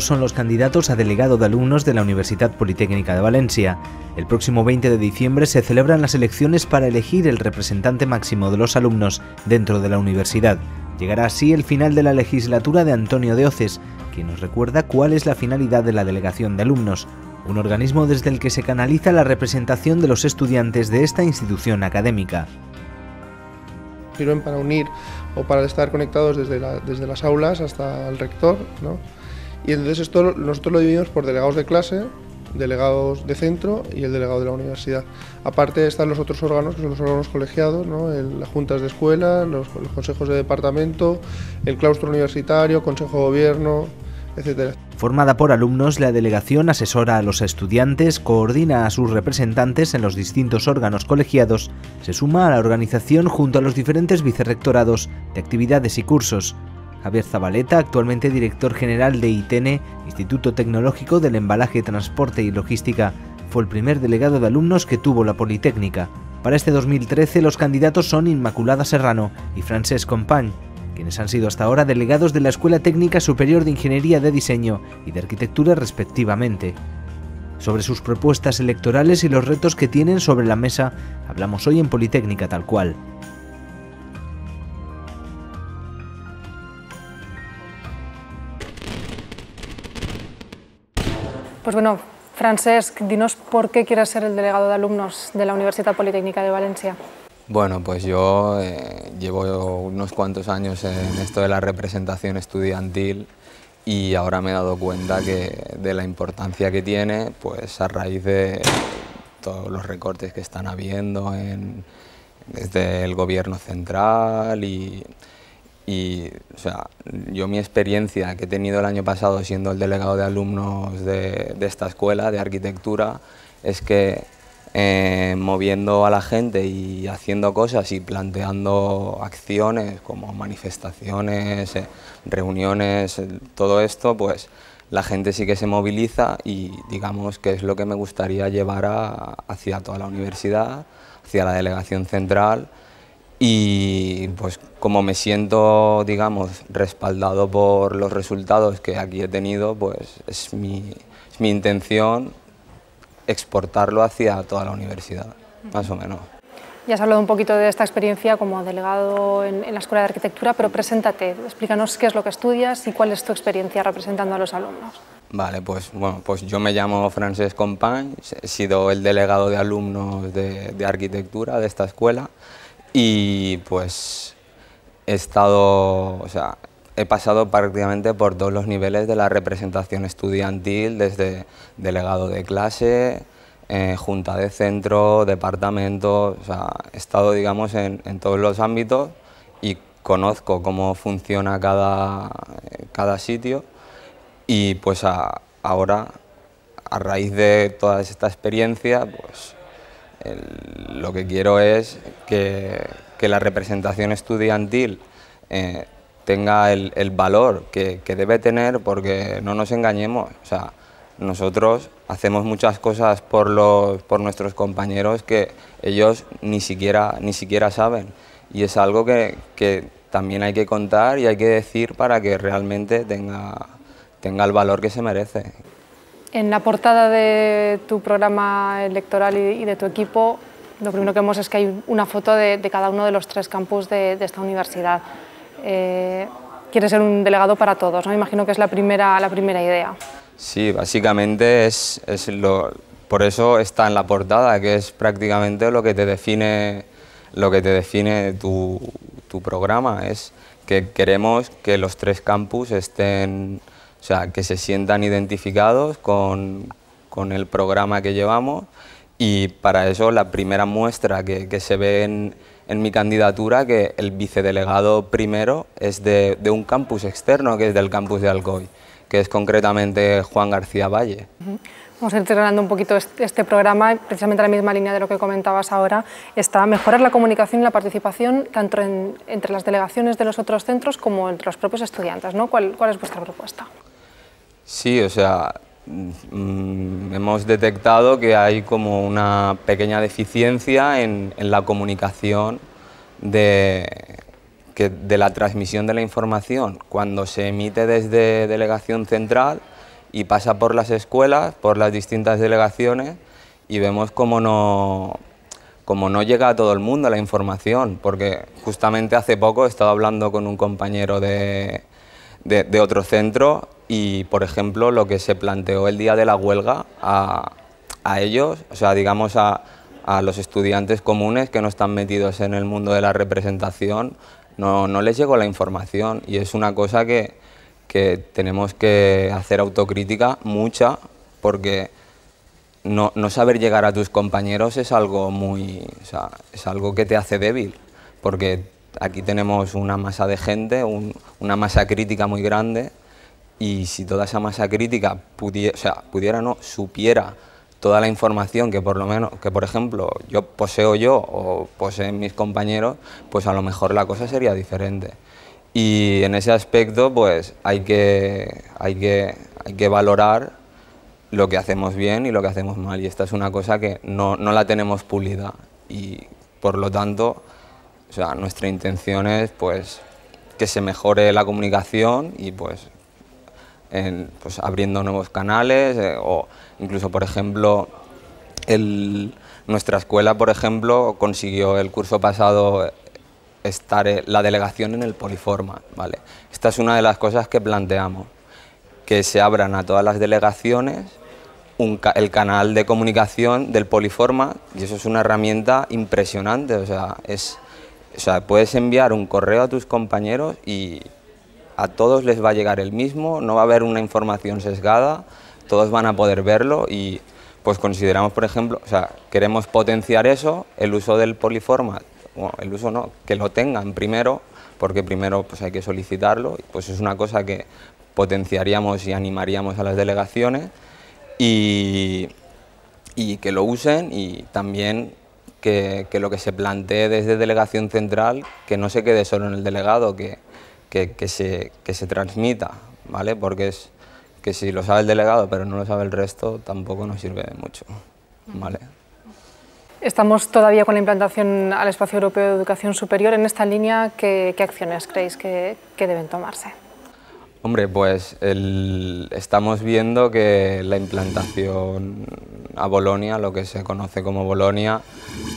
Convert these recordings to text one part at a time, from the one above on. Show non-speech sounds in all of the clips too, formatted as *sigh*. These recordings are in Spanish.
son los candidatos a delegado de alumnos de la Universidad Politécnica de Valencia. El próximo 20 de diciembre se celebran las elecciones para elegir el representante máximo de los alumnos dentro de la universidad. Llegará así el final de la legislatura de Antonio de Oces, quien nos recuerda cuál es la finalidad de la delegación de alumnos, un organismo desde el que se canaliza la representación de los estudiantes de esta institución académica. Sirven para unir o para estar conectados desde, desde las aulas hasta el rector, ¿no? Y entonces esto nosotros lo dividimos por delegados de clase, delegados de centro y el delegado de la universidad. Aparte están los otros órganos, que son los órganos colegiados, las juntas de escuela, los, los, consejos de departamento, el claustro universitario, consejo de gobierno, etc. Formada por alumnos, la delegación asesora a los estudiantes, coordina a sus representantes en los distintos órganos colegiados, se suma a la organización junto a los diferentes vicerrectorados de actividades y cursos, Javier Zabaleta, actualmente director general de ITENE, Instituto Tecnológico del Embalaje, Transporte y Logística, fue el primer delegado de alumnos que tuvo la Politécnica. Para este 2013 los candidatos son Inmaculada Serrano y Francesc Compañ, quienes han sido hasta ahora delegados de la Escuela Técnica Superior de Ingeniería de Diseño y de Arquitectura respectivamente. Sobre sus propuestas electorales y los retos que tienen sobre la mesa, hablamos hoy en Politécnica tal cual. Pues bueno, Francesc, dinos por qué quieres ser el delegado de alumnos de la Universidad Politécnica de Valencia. Bueno, pues yo eh, llevo unos cuantos años en esto de la representación estudiantil y ahora me he dado cuenta de la importancia que tiene, pues a raíz de todos los recortes que están habiendo desde el gobierno central y y o sea, yo mi experiencia que he tenido el año pasado siendo el delegado de alumnos de, esta escuela de arquitectura es que eh, moviendo a la gente y haciendo cosas y planteando acciones como manifestaciones, eh, reuniones, eh, todo esto, pues la gente sí que se moviliza y digamos que es lo que me gustaría llevar hacia toda la universidad, hacia la delegación central y pues como me siento, digamos, respaldado por los resultados que aquí he tenido, pues es mi, intención exportarlo hacia toda la universidad, más o menos. Ya has hablado un poquito de esta experiencia como delegado en, la Escuela de Arquitectura, pero preséntate, explícanos qué es lo que estudias y cuál es tu experiencia representando a los alumnos. Vale, pues bueno, pues yo me llamo Francesc Compañ, he sido el delegado de alumnos de arquitectura de esta escuela y pues he estado, o sea, he pasado prácticamente por todos los niveles de la representación estudiantil, desde delegado de clase, eh, junta de centro, departamento, o sea, he estado, digamos, en, todos los ámbitos y conozco cómo funciona cada, cada sitio y pues ahora, a raíz de toda esta experiencia, pues lo que quiero es que, la representación estudiantil eh, tenga el, valor que, debe tener porque no nos engañemos. nosotros hacemos muchas cosas por, nuestros compañeros que ellos ni siquiera, ni siquiera saben. Y es algo que, también hay que contar y hay que decir para que realmente tenga el valor que se merece. En la portada de tu programa electoral y de tu equipo, lo primero que vemos es que hay una foto de, cada uno de los tres campus de, esta universidad. Eh, quieres ser un delegado para todos, ¿no? Imagino que es la primera, la primera idea. Sí, básicamente es, lo, por eso está en la portada, que es prácticamente lo que te define, lo que te define tu, tu programa, es que queremos que los tres campus estén o sea, que se sientan identificados con, con el programa que llevamos y para eso la primera muestra que, que se ve en, mi candidatura, que el vicedelegado primero es de, de, un campus externo, que es del campus de Alcoy, que es concretamente Juan García Valle. Vamos a ir cerrando un poquito este programa, precisamente la misma línea de lo que comentabas ahora, está mejorar la comunicación y la participación tanto entre las delegaciones de los otros centros como entre los propios estudiantes. ¿no? ¿Cuál, ¿Cuál es vuestra propuesta? Sí, o sea, mm, hemos detectado que hay como una pequeña deficiencia en, la comunicación de, la transmisión de la información. Cuando se emite desde delegación central y pasa por las escuelas, por las distintas delegaciones, y vemos no, como no llega a todo el mundo la información, porque justamente hace poco he estado hablando con un compañero de otro centro y, por ejemplo, lo que se planteó el día de la huelga a, ellos, o sea, digamos a, los estudiantes comunes que no están metidos en el mundo de la representación, no, les llegó la información y es una cosa que, tenemos que hacer autocrítica, mucha, porque no, saber llegar a tus compañeros es algo muy. es algo que te hace débil, porque aquí tenemos una masa de gente, una masa crítica muy grande y si toda esa masa crítica pudiera, o sea, pudiera no, supiera toda la información que por lo menos, que por ejemplo yo poseo yo o poseen mis compañeros, pues a lo mejor la cosa sería diferente. Y en ese aspecto pues hay que, hay que, hay que valorar lo que hacemos bien y lo que hacemos mal. Y esta es una cosa que no, no la tenemos pulida y por lo tanto o sea, nuestra intención es pues que se mejore la comunicación y pues pues, abriendo nuevos canales eh, o incluso, por ejemplo, nuestra escuela, por ejemplo, consiguió el curso pasado eh, estar eh, la delegación en el poliforma. ¿vale? Esta es una de las cosas que planteamos, que se abran a todas las delegaciones el canal de comunicación del poliforma y eso es una herramienta impresionante, o sea, es, puedes enviar un correo a tus compañeros y a todos les va a llegar el mismo, no va a haber una información sesgada, todos van a poder verlo y pues consideramos, por ejemplo, o sea, queremos potenciar eso, el uso del poliformat, bueno, el uso no, que lo tengan primero, porque primero pues hay que solicitarlo, pues es una cosa que potenciaríamos y animaríamos a las delegaciones y, y que lo usen y también que, que, lo que se plantee desde delegación central, que no se quede solo en el delegado, que que, se, que se transmita, ¿vale? Porque es que si lo sabe el delegado pero no lo sabe el resto, tampoco nos sirve de mucho, ¿vale? Estamos todavía con la implantación al Espacio Europeo de Educación Superior. En esta línea, ¿qué, acciones creéis que, deben tomarse? Hombre, pues estamos viendo que la implantación a Bolonia, lo que se conoce como Bolonia,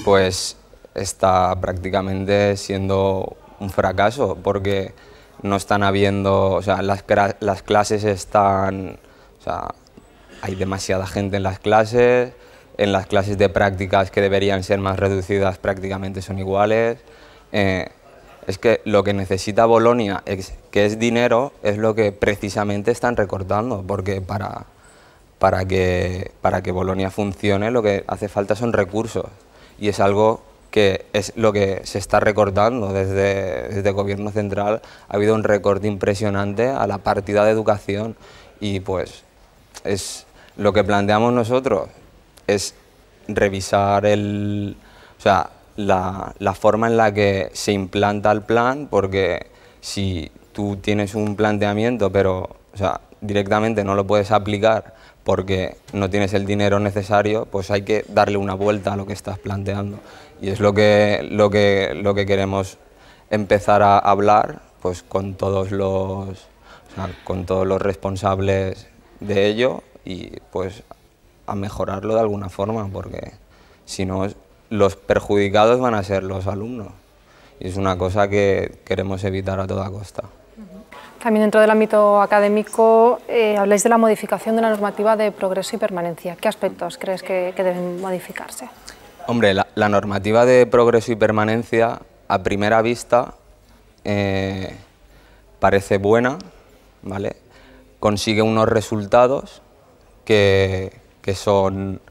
pues está prácticamente siendo un fracaso, porque no están habiendo, o sea, las, las clases están, o sea, hay demasiada gente en las clases, en las clases de prácticas que deberían ser más reducidas prácticamente son iguales. Eh, es que lo que necesita Bolonia, que es dinero, es lo que precisamente están recortando, porque para, para que, para que Bolonia funcione lo que hace falta son recursos y es algo que es lo que se está recortando desde, gobierno central. Ha habido un recorte impresionante a la partida de educación y pues es lo que planteamos nosotros es revisar el, sea, la, forma en la que se implanta el plan, porque si tú tienes un planteamiento, pero sea, directamente no lo puedes aplicar porque no tienes el dinero necesario, pues hay que darle una vuelta a lo que estás planteando. Y es lo que, lo que, lo que queremos empezar a hablar pues, con, todos los, con todos los responsables de ello y pues a mejorarlo de alguna forma, porque si no, los perjudicados van a ser los alumnos. Y es una cosa que queremos evitar a toda costa. También dentro del ámbito académico eh, habláis de la modificación de la normativa de progreso y permanencia. ¿Qué aspectos crees que deben modificarse? Hombre, la, normativa de progreso y permanencia, a primera vista, eh, parece buena, ¿vale? Consigue unos resultados que, son,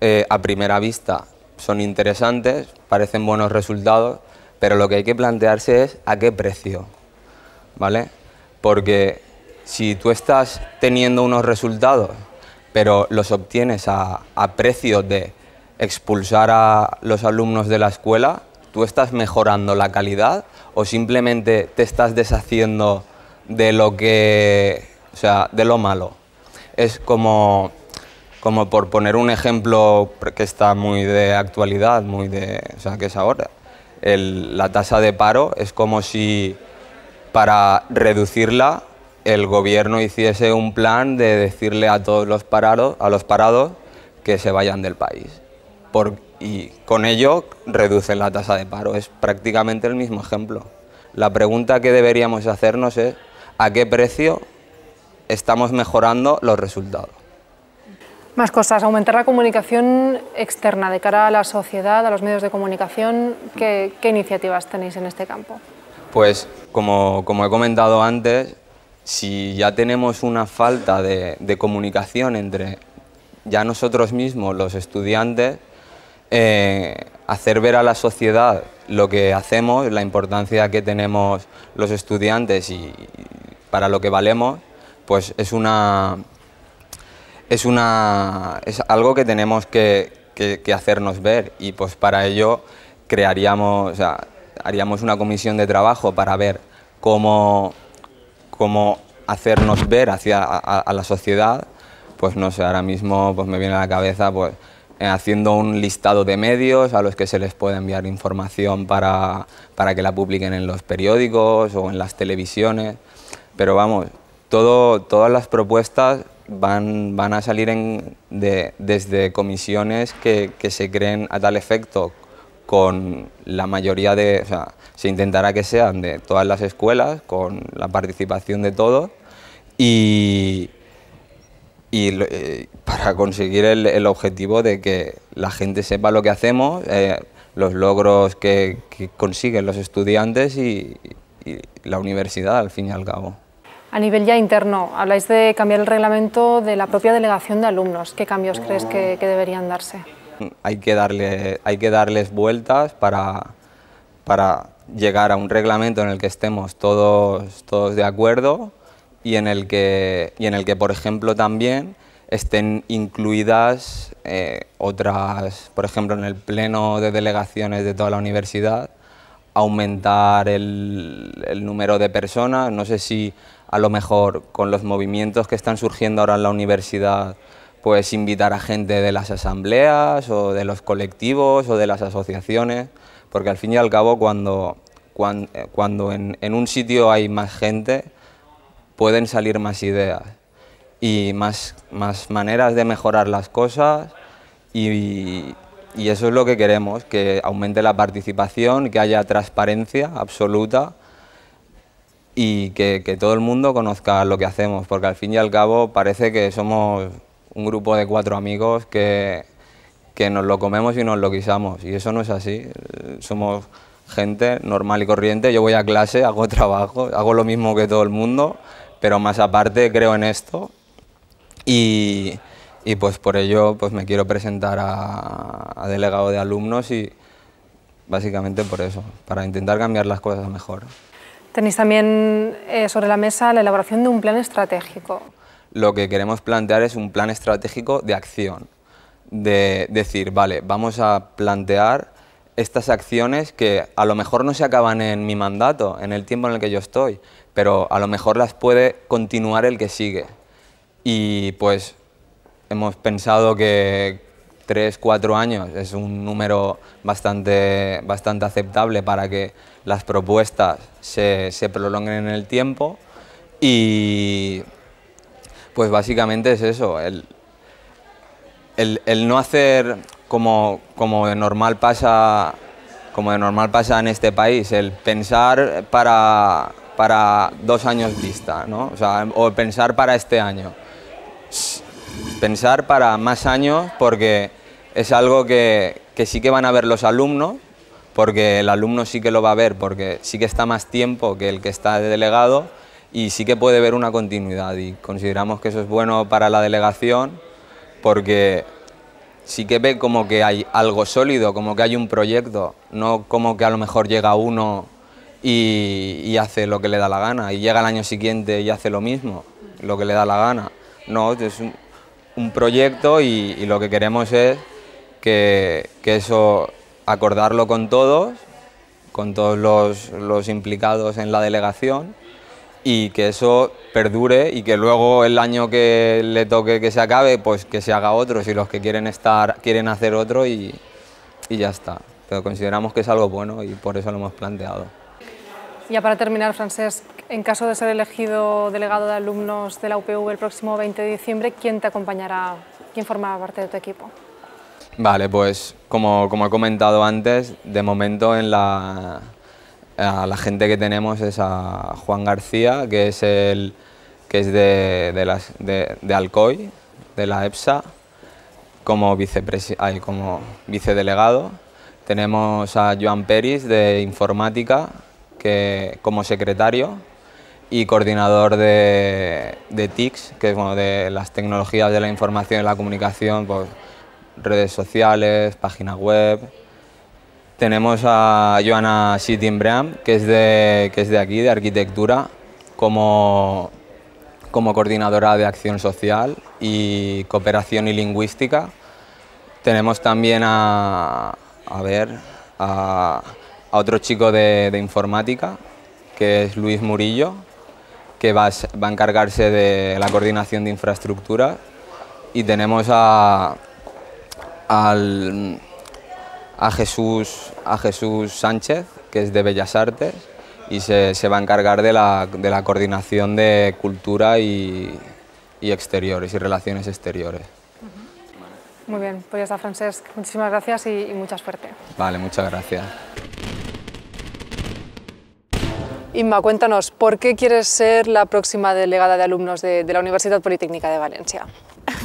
eh, a primera vista, son interesantes, parecen buenos resultados, pero lo que hay que plantearse es a qué precio, ¿vale? Porque si tú estás teniendo unos resultados, pero los obtienes a, a precios de expulsar a los alumnos de la escuela, ¿tú estás mejorando la calidad o simplemente te estás deshaciendo de lo que, o sea, de lo malo? Es como, por poner un ejemplo que está muy de actualidad, muy de, o sea, que es ahora. la tasa de paro es como si para reducirla el gobierno hiciese un plan de decirle a todos los parados, a los parados que se vayan del país y con ello reducen la tasa de paro. Es prácticamente el mismo ejemplo. La pregunta que deberíamos hacernos es a qué precio estamos mejorando los resultados. Más cosas, aumentar la comunicación externa de cara a la sociedad, a los medios de comunicación, ¿qué, iniciativas tenéis en este campo? Pues como, he comentado antes, si ya tenemos una falta de comunicación entre ya nosotros mismos, los estudiantes, eh, hacer ver a la sociedad lo que hacemos, la importancia que tenemos los estudiantes y, para lo que valemos, pues es una... Es, una, es algo que tenemos que, que, hacernos ver y pues para ello crearíamos, haríamos una comisión de trabajo para ver cómo, cómo hacernos ver hacia a, la sociedad, pues no sé, ahora mismo pues me viene a la cabeza pues eh, haciendo un listado de medios a los que se les puede enviar información para, para que la publiquen en los periódicos o en las televisiones. Pero vamos, todo, todas las propuestas van, van a salir en, desde comisiones que, que, se creen a tal efecto con la mayoría de, o sea, se intentará que sean de todas las escuelas, con la participación de todos y, y eh, para conseguir el, objetivo de que la gente sepa lo que hacemos, eh, los logros que, consiguen los estudiantes y, la universidad al fin y al cabo. A nivel ya interno, habláis de cambiar el reglamento de la propia delegación de alumnos. ¿Qué cambios crees que, que deberían darse? Hay que, darle, hay que darles vueltas para, para llegar a un reglamento en el que estemos todos, todos de acuerdo, y en el que, en el que por ejemplo, también estén incluidas eh, otras, por ejemplo, en el pleno de delegaciones de toda la universidad, aumentar el, número de personas, no sé si a lo mejor con los movimientos que están surgiendo ahora en la universidad, pues invitar a gente de las asambleas o de los colectivos o de las asociaciones, porque al fin y al cabo cuando, eh, cuando, en un sitio hay más gente, pueden salir más ideas y más, maneras de mejorar las cosas y, eso es lo que queremos, que aumente la participación, que haya transparencia absoluta y que, todo el mundo conozca lo que hacemos, porque al fin y al cabo parece que somos un grupo de cuatro amigos que, que nos lo comemos y nos lo quisamos y eso no es así, somos gente normal y corriente, yo voy a clase, hago trabajo, hago lo mismo que todo el mundo, pero más aparte creo en esto y, pues por ello pues me quiero presentar a, delegado de alumnos y básicamente por eso, para intentar cambiar las cosas mejor. Tenéis también eh, sobre la mesa la elaboración de un plan estratégico. Lo que queremos plantear es un plan estratégico de acción, de decir, vale, vamos a plantear estas acciones que a lo mejor no se acaban en mi mandato, en el tiempo en el que yo estoy, pero a lo mejor las puede continuar el que sigue. Y pues hemos pensado que tres, cuatro años es un número bastante, bastante aceptable para que las propuestas se, se prolonguen en el tiempo y pues básicamente es eso, el, el no hacer como, como, de normal pasa, como de normal pasa en este país, el pensar para, para dos años vista, ¿no? o, pensar para este año. Pensar para más años porque es algo que, que sí que van a ver los alumnos, porque el alumno sí que lo va a ver, porque sí que está más tiempo que el que está de delegado y sí que puede ver una continuidad y consideramos que eso es bueno para la delegación porque sí que ve como que hay algo sólido, como que hay un proyecto, no como que a lo mejor llega uno y, hace lo que le da la gana, y llega el año siguiente y hace lo mismo, lo que le da la gana. No, es un, proyecto y, lo que queremos es que, eso, acordarlo con todos, con todos los implicados en la delegación, y que eso perdure y que luego el año que le toque que se acabe, pues que se haga otro, si los que quieren estar quieren hacer otro y, y ya está. Pero consideramos que es algo bueno y por eso lo hemos planteado. Ya para terminar, Francesc, en caso de ser elegido delegado de alumnos de la UPV el próximo 20 de diciembre, ¿quién te acompañará? ¿Quién formará parte de tu equipo? Vale, pues como, como he comentado antes, de momento en la, a la gente que tenemos es a Juan García, que es, que es de, Alcoy, de la EPSA, como, como vicedelegado. Tenemos a Joan Peris, de Informática, como secretario y coordinador de, de TICS, que es de las tecnologías de la información y la comunicación, por pues, redes sociales, páginas web, tenemos a Joana sitting que, es de, que es de aquí, de arquitectura, como, como coordinadora de acción social y cooperación y lingüística. Tenemos también a, ver, otro chico de, informática, que es Luis Murillo, que va, a encargarse de la coordinación de infraestructura. Y tenemos a, al a Jesús, a Jesús Sánchez, que es de Bellas Artes, y se, va a encargar de la, coordinación de cultura y, exteriores y relaciones exteriores. Muy bien, pues ya está, Francesc. Muchísimas gracias y, mucha suerte. Vale, muchas gracias. Inma, cuéntanos, ¿por qué quieres ser la próxima delegada de alumnos de, de la Universidad Politécnica de Valencia?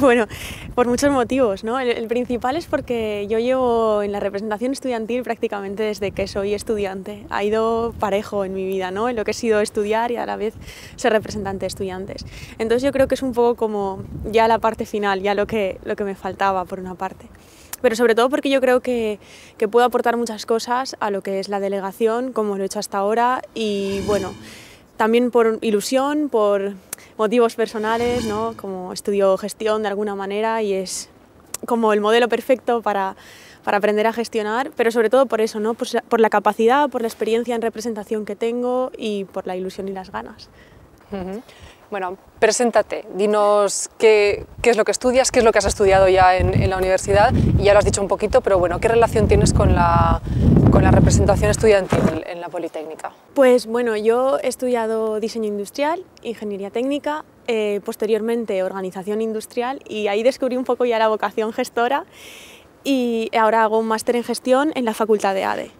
*laughs* Bueno, por muchos motivos, ¿no? El, principal es porque yo llevo en la representación estudiantil prácticamente desde que soy estudiante. Ha ido parejo en mi vida, ¿no? En lo que he sido estudiar y a la vez ser representante de estudiantes. Entonces yo creo que es un poco como ya la parte final, ya lo que, lo que me faltaba por una parte pero sobre todo porque yo creo que, que, puedo aportar muchas cosas a lo que es la delegación, como lo he hecho hasta ahora, y bueno, también por ilusión, por motivos personales, ¿no? como estudio gestión de alguna manera y es como el modelo perfecto para, para aprender a gestionar, pero sobre todo por eso, ¿no? Por, pues por, la capacidad, por la experiencia en representación que tengo y por la ilusión y las ganas. Bueno, preséntate, dinos qué, es lo que estudias, qué es lo que has estudiado ya en, la universidad, y ya lo has dicho un poquito, pero bueno, ¿qué relación tienes con la, representación estudiantil en la Politécnica? Pues bueno, yo he estudiado diseño industrial, ingeniería técnica, eh, posteriormente organización industrial, y ahí descubrí un poco ya la vocación gestora, y ahora hago un máster en gestión en la Facultad de ADE.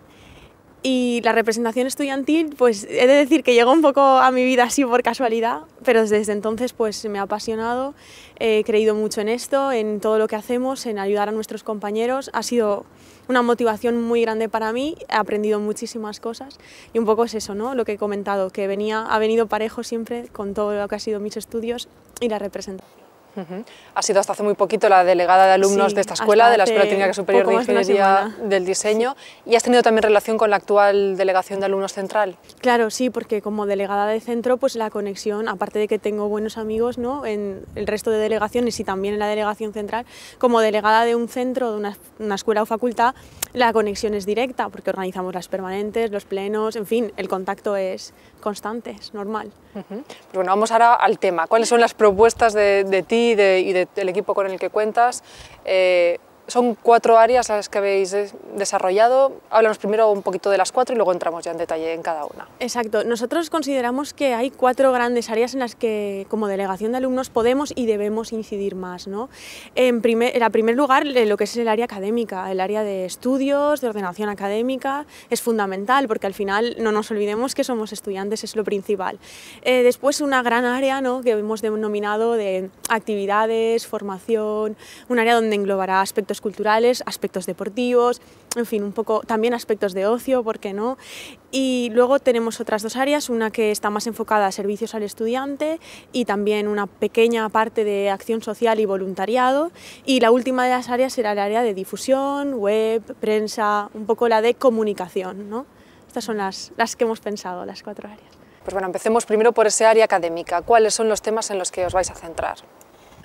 Y la representación estudiantil, pues he de decir que llegó un poco a mi vida así por casualidad, pero desde entonces pues me ha apasionado, he creído mucho en esto, en todo lo que hacemos, en ayudar a nuestros compañeros. Ha sido una motivación muy grande para mí, he aprendido muchísimas cosas y un poco es eso, ¿no? Lo que he comentado, que venía, ha venido parejo siempre con todo lo que ha sido mis estudios y la representación. Ha sido hasta hace muy poquito la delegada de alumnos de esta escuela, de la Escuela Técnica Superior de Ingeniería del Diseño, y has tenido también relación con la actual delegación de alumnos central. Claro, sí, porque como delegada de centro, pues la conexión, aparte de que tengo buenos amigos ¿no? en el resto de delegaciones y también en la delegación central, como delegada de un centro, de una, escuela o facultad, la conexión es directa, porque organizamos las permanentes, los plenos, en fin, el contacto es constante, es normal. bueno, vamos ahora al tema. ¿Cuáles son las propuestas de, de ti y del equipo con el que cuentas, eh, son cuatro áreas las que habéis desarrollado. Háblanos primero un poquito de las cuatro y luego entramos ya en detalle en cada una. Exacto. Nosotros consideramos que hay cuatro grandes áreas en las que como delegación de alumnos podemos y debemos incidir más. ¿no? En, primer, primer lugar, eh, lo que es el área académica, el área de estudios, de ordenación académica, es fundamental porque al final no nos olvidemos que somos estudiantes, es lo principal. Eh, después una gran área ¿no? que hemos denominado de actividades, formación, un área donde englobará aspectos culturales, aspectos deportivos, en fin, un poco también aspectos de ocio, ¿por qué no? Y luego tenemos otras dos áreas, una que está más enfocada a servicios al estudiante y también una pequeña parte de acción social y voluntariado. Y la última de las áreas será el área de difusión, web, prensa, un poco la de comunicación, ¿no? Estas son las, las que hemos pensado, las cuatro áreas. Pues bueno, empecemos primero por ese área académica. ¿Cuáles son los temas en los que os vais a centrar?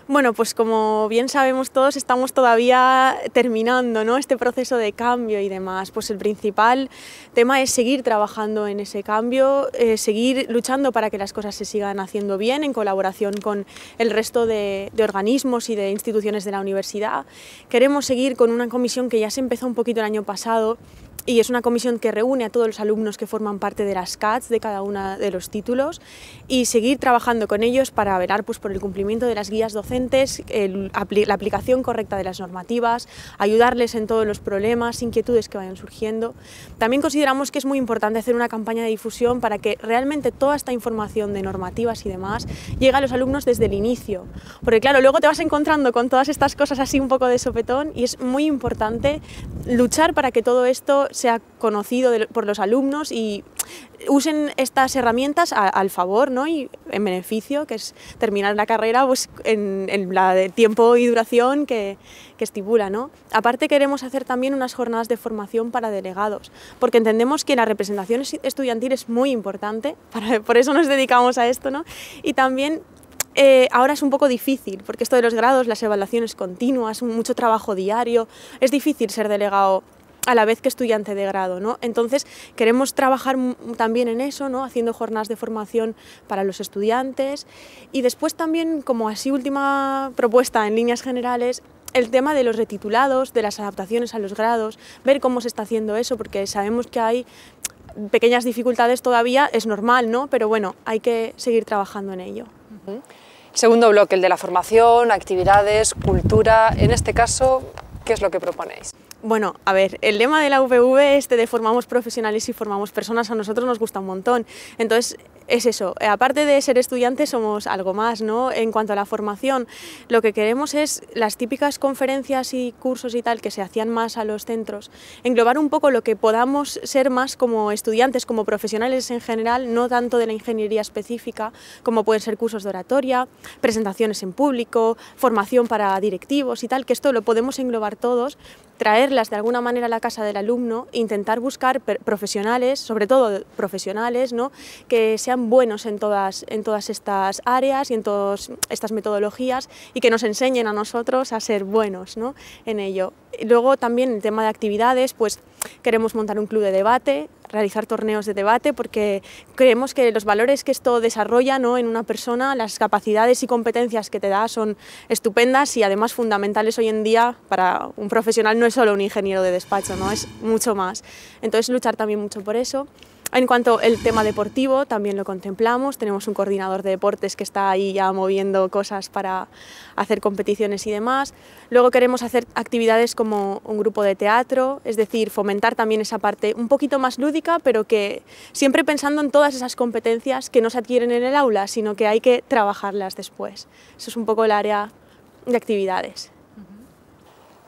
Bueno, pues como bien sabemos todos, estamos todavía terminando este proceso de cambio y demás. Pues el principal tema es seguir trabajando en ese cambio, eh, seguir luchando para que las cosas se sigan haciendo bien en colaboración con el resto de, organismos y de instituciones de la universidad. Queremos seguir con una comisión que ya se empezó un poquito el año pasado y es una comisión que reúne a todos los alumnos que forman parte de las CATS de cada uno de los títulos y seguir trabajando con ellos para velar pues, por el cumplimiento de las guías docentes, la aplicación correcta de las normativas, ayudarles en todos los problemas, inquietudes que vayan surgiendo. También consideramos que es muy importante hacer una campaña de difusión para que realmente toda esta información de normativas y demás llegue a los alumnos desde el inicio, porque claro, luego te vas encontrando con todas estas cosas así un poco de sopetón y es muy importante luchar para que todo esto sea conocido por los alumnos y usen estas herramientas al favor ¿no? y en beneficio, que es terminar la carrera pues, en, la de tiempo y duración que, que estipula. ¿no? Aparte queremos hacer también unas jornadas de formación para delegados, porque entendemos que la representación estudiantil es muy importante, *laughs* por eso nos dedicamos a esto, ¿no? y también eh, ahora es un poco difícil, porque esto de los grados, las evaluaciones continuas, mucho trabajo diario, es difícil ser delegado a la vez que estudiante de grado. ¿no? Entonces queremos trabajar también en eso, ¿no? haciendo jornadas de formación para los estudiantes y después también como así última propuesta en líneas generales el tema de los retitulados, de las adaptaciones a los grados, ver cómo se está haciendo eso, porque sabemos que hay pequeñas dificultades todavía, es normal, ¿no? Pero bueno, hay que seguir trabajando en ello. Segundo bloque, el de la formación, actividades, cultura. En este caso, ¿Qué es lo que proponéis? Bueno, a ver, el lema de la VV, este de formamos profesionales y formamos personas, a nosotros nos gusta un montón. Entonces, es eso, eh, aparte de ser estudiantes somos algo más, ¿no? En cuanto a la formación, lo que queremos es las típicas conferencias y cursos y tal que se hacían más a los centros, englobar un poco lo que podamos ser más como estudiantes, como profesionales en general, no tanto de la ingeniería específica, como pueden ser cursos de oratoria, presentaciones en público, formación para directivos y tal, que esto lo podemos englobar todos, traerlas de alguna manera a la casa del alumno, intentar buscar profesionales, sobre todo profesionales, ¿no? que sean buenos en todas, en todas estas áreas y en todas estas metodologías y que nos enseñen a nosotros a ser buenos en ello. Luego también el tema de actividades, pues Queremos montar un club de debate, realizar torneos de debate, porque creemos que los valores que esto desarrolla ¿no? en una persona, las capacidades y competencias que te da son estupendas y además fundamentales hoy en día para un profesional, no es solo un ingeniero de despacho, ¿no? es mucho más. Entonces luchar también mucho por eso. En cuanto al tema deportivo, también lo contemplamos. Tenemos un coordinador de deportes que está ahí ya moviendo cosas para hacer competiciones y demás. Luego queremos hacer actividades como un grupo de teatro, es decir, fomentar también esa parte un poquito más lúdica, pero que siempre pensando en todas esas competencias que no se adquieren en el aula, sino que hay que trabajarlas después. Eso es un poco el área de actividades.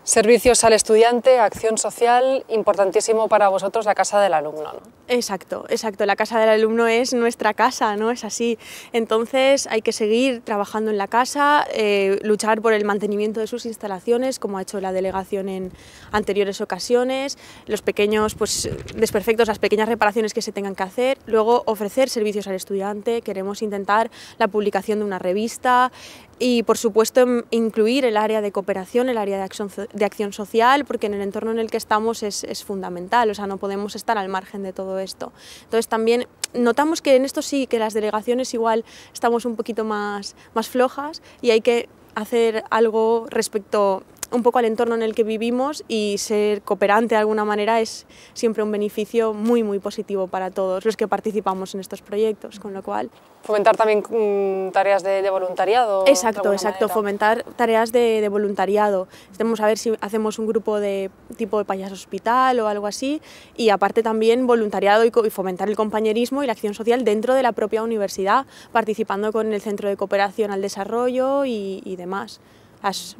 Servicios al estudiante, acción social, importantísimo para vosotros la casa del alumno, Exacto, exacto. La casa del alumno es nuestra casa, ¿no? Es así. Entonces hay que seguir trabajando en la casa, eh, luchar por el mantenimiento de sus instalaciones, como ha hecho la delegación en anteriores ocasiones, los pequeños pues, desperfectos, las pequeñas reparaciones que se tengan que hacer, luego ofrecer servicios al estudiante, queremos intentar la publicación de una revista, y por supuesto incluir el área de cooperación, el área de acción, de acción social, porque en el entorno en el que estamos es, fundamental, o sea, no podemos estar al margen de todo esto. Entonces también notamos que en esto sí, que las delegaciones igual estamos un poquito más, más flojas y hay que hacer algo respecto un poco al entorno en el que vivimos y ser cooperante de alguna manera es siempre un beneficio muy muy positivo para todos los que participamos en estos proyectos, con lo cual... Fomentar también mm, tareas de, voluntariado. Exacto, exacto, fomentar tareas de, voluntariado. Estamos a ver si hacemos un grupo de tipo de payaso hospital o algo así y aparte también voluntariado y, fomentar el compañerismo y la acción social dentro de la propia universidad, participando con el Centro de Cooperación al Desarrollo y demás es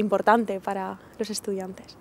importante para los estudiantes.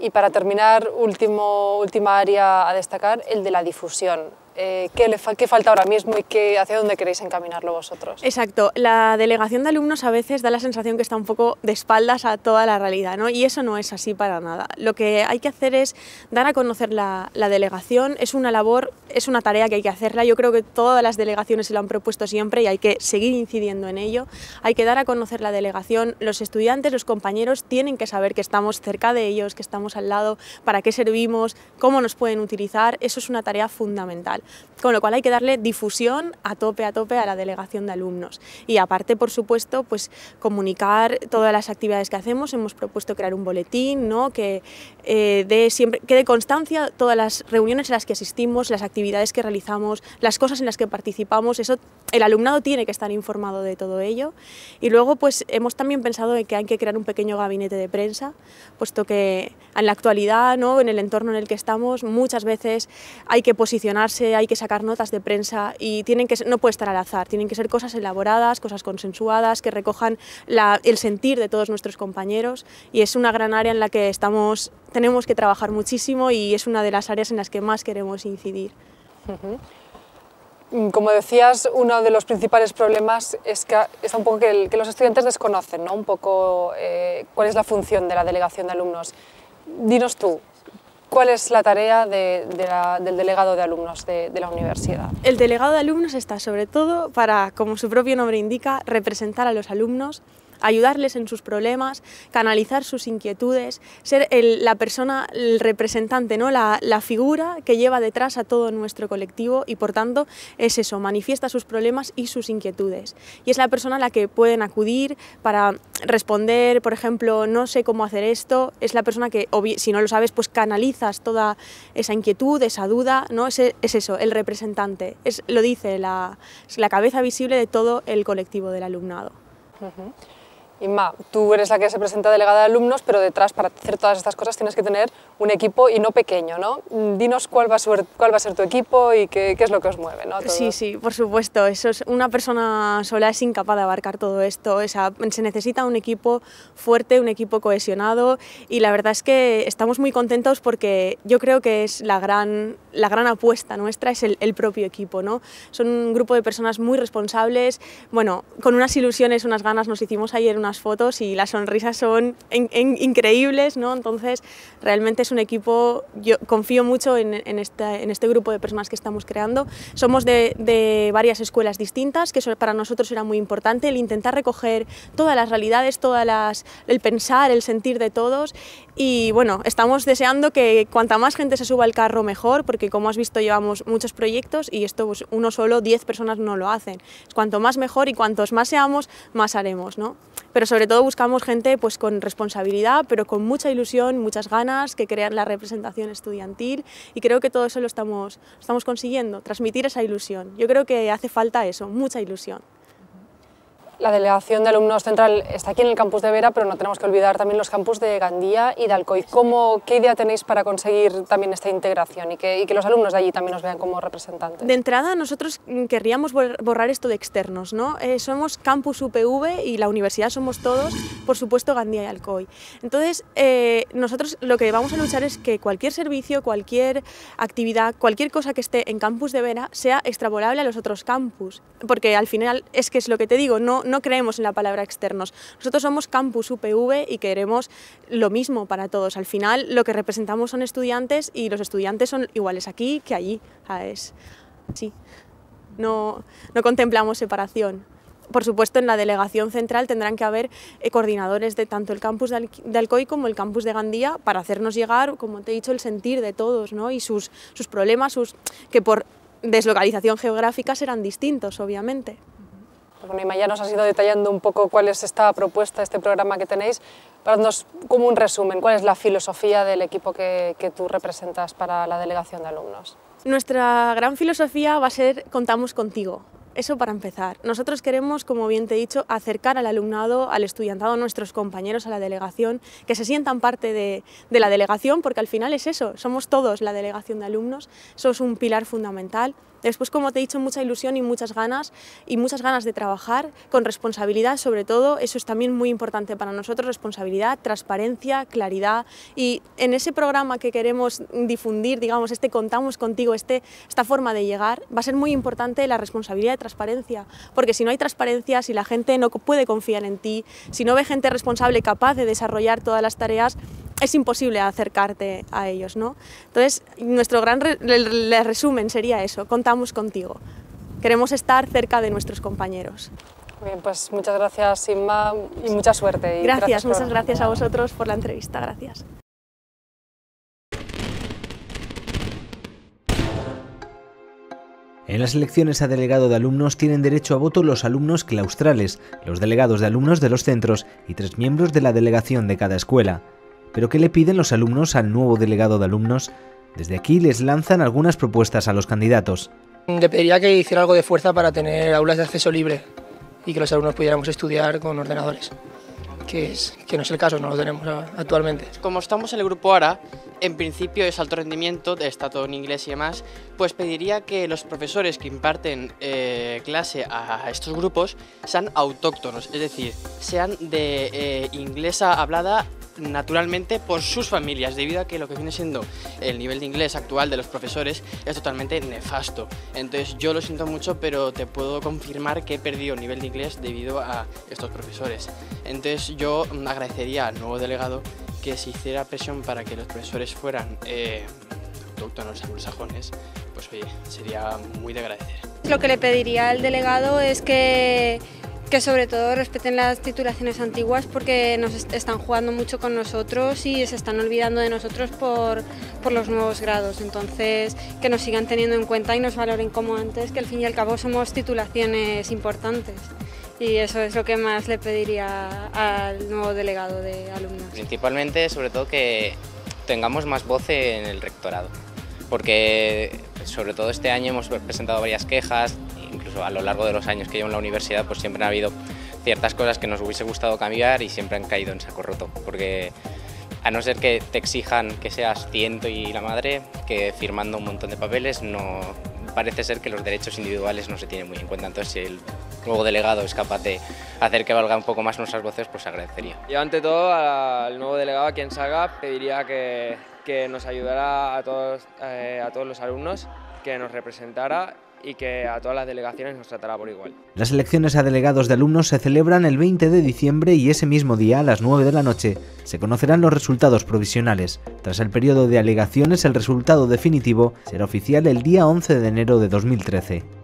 Y para terminar, último, última área a destacar, el de la difusión. Eh, qué, falta ahora mismo y qué, hacia dónde queréis encaminarlo vosotros. Exacto, la delegación de alumnos a veces da la sensación que está un poco de espaldas a toda la realidad, y eso no es así para nada. Lo que hay que hacer es dar a conocer la, la delegación, es una labor, es una tarea que hay que hacerla, yo creo que todas las delegaciones se lo han propuesto siempre y hay que seguir incidiendo en ello, hay que dar a conocer la delegación, los estudiantes, los compañeros tienen que saber que estamos cerca de ellos, que estamos al lado, para qué servimos, cómo nos pueden utilizar, eso es una tarea fundamental. Con lo cual hay que darle difusión a tope, a tope a la delegación de alumnos. Y aparte, por supuesto, pues comunicar todas las actividades que hacemos. Hemos propuesto crear un boletín, ¿no? que, eh, de siempre, que dé constancia todas las reuniones a las que asistimos, las actividades que realizamos, las cosas en las que participamos. Eso, el alumnado tiene que estar informado de todo ello. Y luego, pues hemos también pensado en que hay que crear un pequeño gabinete de prensa, puesto que en la actualidad, ¿no? en el entorno en el que estamos, muchas veces hay que posicionarse hay que sacar notas de prensa y tienen que, no puede estar al azar, tienen que ser cosas elaboradas, cosas consensuadas, que recojan el sentir de todos nuestros compañeros y es una gran área en la que estamos, tenemos que trabajar muchísimo y es una de las áreas en las que más queremos incidir. como decías, uno de los principales problemas es que, un los estudiantes desconocen un poco eh, cuál es la función de la delegación de alumnos. Dinos tú, ¿Cuál es la tarea del delegado de alumnos de, la universidad? El delegado de alumnos está sobre todo para, como su propio nombre indica, representar a los alumnos ayudarles en sus problemas, canalizar sus inquietudes, ser la persona, el representante, ¿no? La, figura que lleva detrás a todo nuestro colectivo y por tanto es eso, manifiesta sus problemas y sus inquietudes. Y es la persona a la que pueden acudir para responder, por ejemplo, no sé cómo hacer esto, es la persona que, si no lo sabes, pues canalizas toda esa inquietud, esa duda, ¿no? Es, eso, el representante, es, lo dice la, la cabeza visible de todo el colectivo del alumnado. Inma, tú eres la que se presenta delegada de alumnos, pero detrás para hacer todas estas cosas tienes que tener un equipo y no pequeño, ¿no? Mm, dinos cuál va a ser, cuál va a ser tu equipo y qué, es lo que os mueve, Sí, sí, por supuesto. Eso es, una persona sola es incapaz de abarcar todo esto. se necesita un equipo fuerte, un equipo cohesionado y la verdad es que estamos muy contentos porque yo creo que es la gran, la gran apuesta nuestra, es el, el propio equipo, ¿no? Son un grupo de personas muy responsables, bueno, con unas ilusiones, unas ganas, nos hicimos ayer una fotos y las sonrisas son increíbles, ¿no? Entonces, realmente es un equipo, yo confío mucho en, este, grupo de personas que estamos creando. Somos de, varias escuelas distintas, que eso para nosotros era muy importante, el intentar recoger todas las realidades, todas las, el pensar, el sentir de todos y bueno, estamos deseando que cuanta más gente se suba al carro mejor, porque como has visto llevamos muchos proyectos y esto pues, uno solo, 10 personas no lo hacen. Cuanto más mejor y cuantos más seamos, más haremos, ¿no? Pero sobre todo buscamos gente pues, con responsabilidad, pero con mucha ilusión, muchas ganas, que crean la representación estudiantil y creo que todo eso lo estamos consiguiendo, transmitir esa ilusión. Yo creo que hace falta eso, mucha ilusión. La delegación de alumnos central está aquí en el campus de Vera, pero no tenemos que olvidar también los campus de Gandía y de Alcoy. ¿Cómo, ¿Qué idea tenéis para conseguir también esta integración y que, los alumnos de allí también nos vean como representantes? De entrada, nosotros querríamos borrar esto de externos. ¿no? Eh, somos campus UPV y la universidad somos todos, por supuesto Gandía y Alcoy. Entonces, eh, nosotros lo que vamos a luchar es que cualquier servicio, cualquier actividad, cualquier cosa que esté en campus de Vera sea extrapolable a los otros campus, porque al final es que es lo que te digo, no no creemos en la palabra externos. Nosotros somos Campus UPV y queremos lo mismo para todos. Al final lo que representamos son estudiantes y los estudiantes son iguales aquí que allí. Es, no, no contemplamos separación por supuesto, en la delegación central tendrán que haber eh, coordinadores de tanto el campus de Alcoy como el campus de Gandía para hacernos llegar, como te he dicho, el sentir de todos ¿no? y sus, problemas, que por deslocalización geográfica serán distintos, obviamente. Bueno, Ima ya nos has ido detallando un poco cuál es esta propuesta, este programa que tenéis. Para darnos como un resumen, ¿cuál es la filosofía del equipo que, tú representas para la delegación de alumnos? Nuestra gran filosofía va a ser contamos contigo. Eso para empezar. Nosotros queremos, como bien te he dicho, acercar al alumnado, al estudiantado, a nuestros compañeros, a la delegación, que se sientan parte de, de la delegación, porque al final es eso, somos todos la delegación de alumnos, sos un pilar fundamental. Después, como te he dicho, mucha ilusión y muchas ganas, y muchas ganas de trabajar con responsabilidad, sobre todo, eso es también muy importante para nosotros, responsabilidad, transparencia, claridad, y en ese programa que queremos difundir, digamos, este contamos contigo, este, esta forma de llegar, va a ser muy importante la responsabilidad y transparencia, porque si no hay transparencia, si la gente no puede confiar en ti, si no ve gente responsable capaz de desarrollar todas las tareas, es imposible acercarte a ellos, ¿no? Entonces, nuestro gran resumen sería eso, contar contigo. Queremos estar cerca de nuestros compañeros. pues muchas gracias, Simba, y mucha suerte. gracias, muchas gracias a vosotros por la entrevista. Gracias. En las elecciones a delegado de alumnos tienen derecho a voto los alumnos claustrales, los delegados de alumnos de los centros y tres miembros de la delegación de cada escuela. ¿Pero qué le piden los alumnos al nuevo delegado de alumnos? Desde aquí les lanzan algunas propuestas a los candidatos. Le mm, pediría que hiciera algo de fuerza para tener aulas de acceso libre y que los alumnos pudiéramos estudiar con ordenadores, que, es, que no es el caso, no lo tenemos actualmente. Como estamos en el grupo ARA, en principio es alto rendimiento, está todo en inglés y demás, pues pediría que los profesores que imparten eh, clase a estos grupos sean autóctonos, es decir, sean de eh, inglesa hablada naturalmente por sus familias, debido a que lo que viene siendo el nivel de inglés actual de los profesores es totalmente nefasto. Entonces yo lo siento mucho, pero te puedo confirmar que he perdido nivel de inglés debido a estos profesores. Entonces yo agradecería al nuevo delegado que se hiciera presión para que los profesores fueran eh, autóctonos anglosajones, pues oye, sería muy de agradecer. Lo que le pediría al delegado es que que sobre todo respeten las titulaciones antiguas porque nos están jugando mucho con nosotros y se están olvidando de nosotros por, por, los nuevos grados. Entonces, que nos sigan teniendo en cuenta y nos valoren como antes, que al fin y al cabo somos titulaciones importantes. Y eso es lo que más le pediría al nuevo delegado de alumnos. Principalmente, sobre todo, que tengamos más voz en el rectorado, porque sobre todo este año hemos presentado varias quejas a lo largo de los años que llevo en la universidad, pues siempre ha habido ciertas cosas que nos hubiese gustado cambiar y siempre han caído en saco roto, porque a no ser que te exijan que seas ciento y la madre, que firmando un montón de papeles no parece ser que los derechos individuales no se tienen muy en cuenta. Entonces, si el nuevo delegado es capaz de hacer que valga un poco más nuestras voces, pues agradecería. Yo ante todo al nuevo delegado, a quien salga, pediría que, que nos ayudara a todos, eh, a todos los alumnos, que nos representara y que a todas las delegaciones nos tratará por igual. Las elecciones a delegados de alumnos se celebran el 20 de diciembre y ese mismo día, a las 9 de la noche, se conocerán los resultados provisionales. Tras el periodo de alegaciones, el resultado definitivo será oficial el día 11 de enero de 2013.